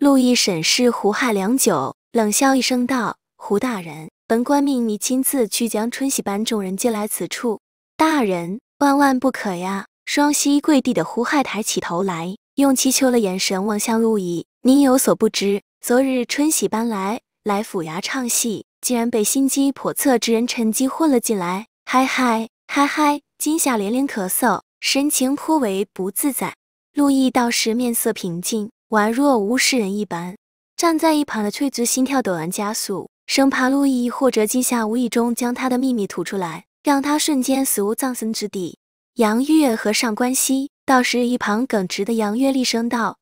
陆绎审视胡亥良久，冷笑一声道：“胡大人，本官命你亲自去将春喜班众人接来此处。大人，万万不可呀！”双膝跪地的胡亥抬起头来，用祈求的眼神望向陆绎：“您有所不知，昨日春喜班来来府衙唱戏，竟然被心机叵测之人趁机混了进来。嗨嗨嗨嗨！今夏连连咳嗽，神情颇为不自在。”陆绎倒是面色平静。宛若无事人一般，站在一旁的翠竹心跳陡然加速，生怕陆毅或者今夏无意中将他的秘密吐出来，让他瞬间死无葬身之地。杨岳和上官熙倒是一旁耿直的杨岳厉声道：“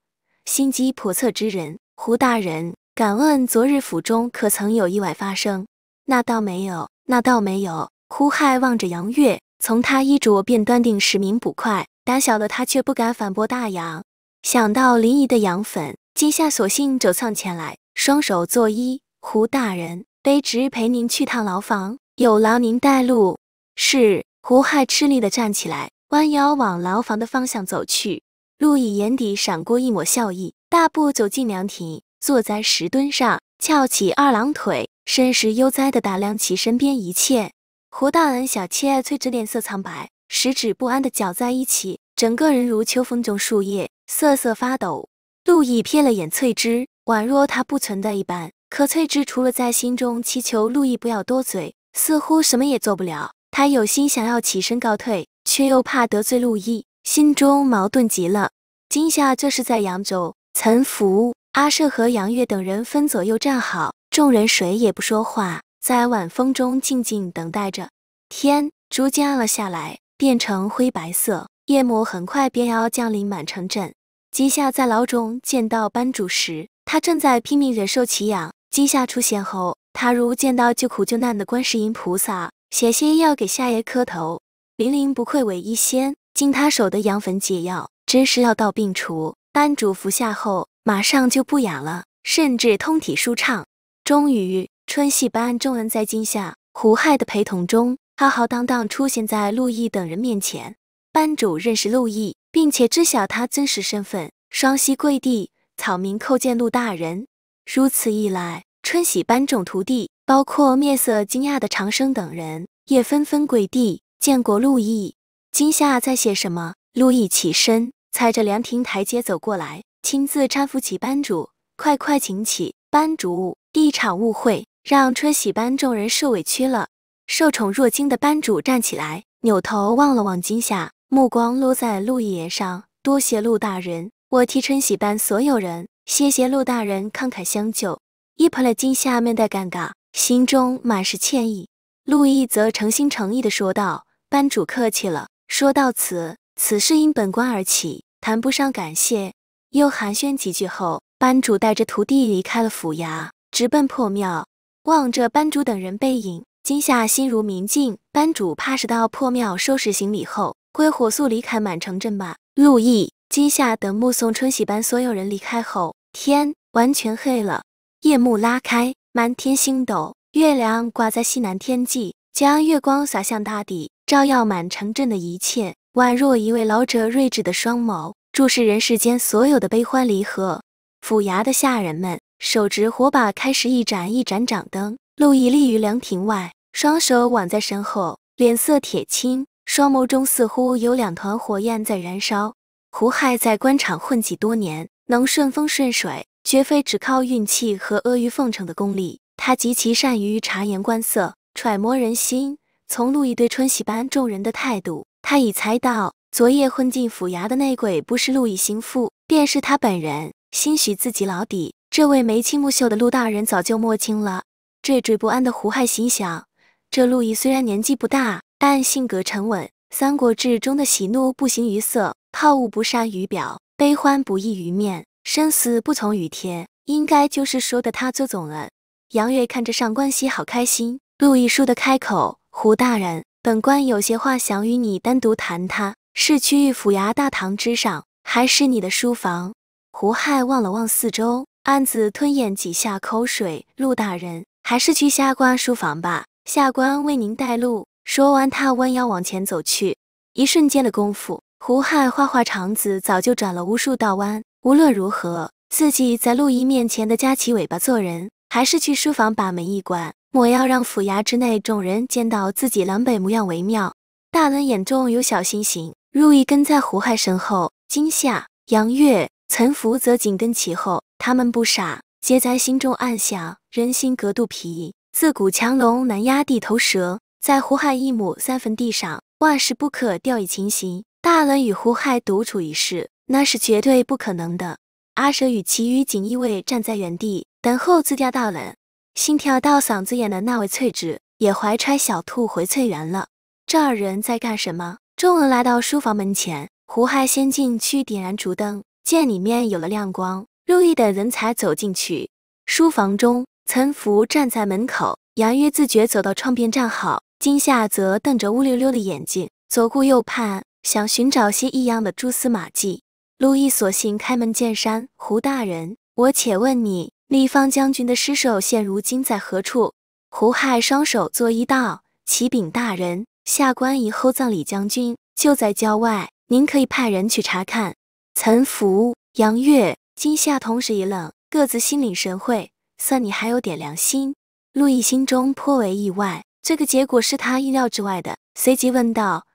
心机叵测之人，胡大人，敢问昨日府中可曾有意外发生？”“那倒没有，那倒没有。”胡亥望着杨岳，从他衣着便断定是名捕快，胆小的他却不敢反驳大杨。想到临沂的羊粉，今夏索性走上前来，双手作揖：“胡大人，卑职陪您去趟牢房，有劳您带路。”是胡亥吃力地站起来，弯腰往牢房的方向走去。陆毅眼底闪过一抹笑意，大步走进凉亭，坐在石墩上，翘起二郎腿，身势悠哉地打量起身边一切。胡大恩小妾翠枝脸色苍白，十指不安地绞在一起，整个人如秋风中树叶。瑟瑟发抖，陆毅瞥了眼翠芝，宛若他不存在一般。可翠芝除了在心中祈求陆毅不要多嘴，似乎什么也做不了。他有心想要起身告退，却又怕得罪陆毅，心中矛盾极了。今夏这是在扬州，岑福、阿舍和杨月等人分左右站好，众人谁也不说话，在晚风中静静等待着。天逐渐暗了下来，变成灰白色。夜幕很快便要降临满城镇。今夏在牢中见到班主时，他正在拼命忍受奇痒。今夏出现后，他如见到救苦救难的观世音菩萨，险些要给夏爷磕头。玲玲不愧为医仙，经他手的羊粉解药真是药到病除。班主服下后，马上就不痒了，甚至通体舒畅。终于，春戏班众人在今夏、胡亥的陪同中，浩浩荡荡出现在陆毅等人面前。班主认识陆毅，并且知晓他真实身份，双膝跪地，草民叩见陆大人。如此一来，春喜班众徒弟，包括面色惊讶的长生等人，也纷纷跪地见过陆毅。今夏在写什么？陆毅起身，踩着凉亭台阶走过来，亲自搀扶起班主，快快请起。班主，一场误会，让春喜班众人受委屈了。受宠若惊的班主站起来，扭头望了望今夏。目光落在陆易身上，多谢陆大人，我替春喜班所有人，谢谢陆大人慷慨相救。一盆了金夏面带尴尬，心中满是歉意。陆毅则诚心诚意的说道：“班主客气了。”说到此，此事因本官而起，谈不上感谢。又寒暄几句后，班主带着徒弟离开了府衙，直奔破庙。望着班主等人背影，金夏心如明镜。班主怕是到破庙收拾行李后。会火速离开满城镇吧，陆毅、今夏等目送春喜班所有人离开后，天完全黑了，夜幕拉开，满天星斗，月亮挂在西南天际，将月光洒向大地，照耀满城镇的一切，宛若一位老者睿智的双眸，注视人世间所有的悲欢离合。府衙的下人们手执火把，开始一盏一盏掌灯。陆毅立于凉亭外，双手挽在身后，脸色铁青。双眸中似乎有两团火焰在燃烧。胡亥在官场混迹多年，能顺风顺水，绝非只靠运气和阿谀奉承的功力。他极其善于察言观色，揣摩人心。从陆绎对春喜班众人的态度，他已猜到，昨夜混进府衙的内鬼不是陆绎心腹，便是他本人。兴许自己老底，这位眉清目秀的陆大人早就摸清了。惴惴不安的胡亥心想：这陆绎虽然年纪不大。但性格沉稳，《三国志》中的喜怒不形于色，好恶不善于表，悲欢不溢于面，生死不从于天，应该就是说的他做总了。杨岳看着上官熙，好开心。陆易倏的开口：“胡大人，本官有些话想与你单独谈，他是去府衙大堂之上，还是你的书房？”胡亥望了望四周，暗自吞咽几下口水。陆大人，还是去下官书房吧，下官为您带路。说完，他弯腰往前走去。一瞬间的功夫，胡亥花花肠子早就转了无数道弯。无论如何，自己在陆毅面前的夹起尾巴做人，还是去书房把门一关，莫要让府衙之内众人见到自己狼狈模样为妙。大人眼中有小星星。陆毅跟在胡亥身后，惊夏、杨岳、岑福则紧跟其后。他们不傻，皆在心中暗想：人心隔肚皮，自古强龙难压地头蛇。在胡亥一亩三分地上，万事不可掉以轻心。大伦与胡亥独处一室，那是绝对不可能的。阿舍与其余锦衣卫站在原地等候自家大伦，心跳到嗓子眼的那位翠枝也怀揣小兔回翠园了。这二人在干什么？众人来到书房门前，胡亥先进去点燃烛灯，见里面有了亮光，入毅的人才走进去。书房中，岑福站在门口，杨岳自觉走到窗边站好。今夏则瞪着乌溜溜的眼睛，左顾右盼，想寻找些异样的蛛丝马迹。陆毅索性开门见山：“胡大人，我且问你，立方将军的尸首现如今在何处？”胡亥双手作揖道：“启禀大人，下官已厚葬李将军，就在郊外，您可以派人去查看。”岑福、杨岳、金夏同时一愣，各自心领神会。算你还有点良心。陆毅心中颇为意外。这个结果是他意料之外的，随即问道：“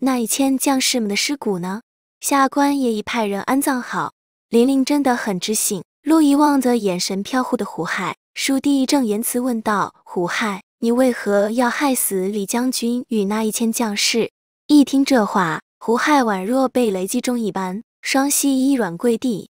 那一千将士们的尸骨呢？”下官也已派人安葬好。玲玲真的很知性。陆毅望着眼神飘忽的胡亥，倏弟正言辞问道：“胡亥，你为何要害死李将军与那一千将士？”一听这话，胡亥宛若被雷击中一般，双膝一软，跪地。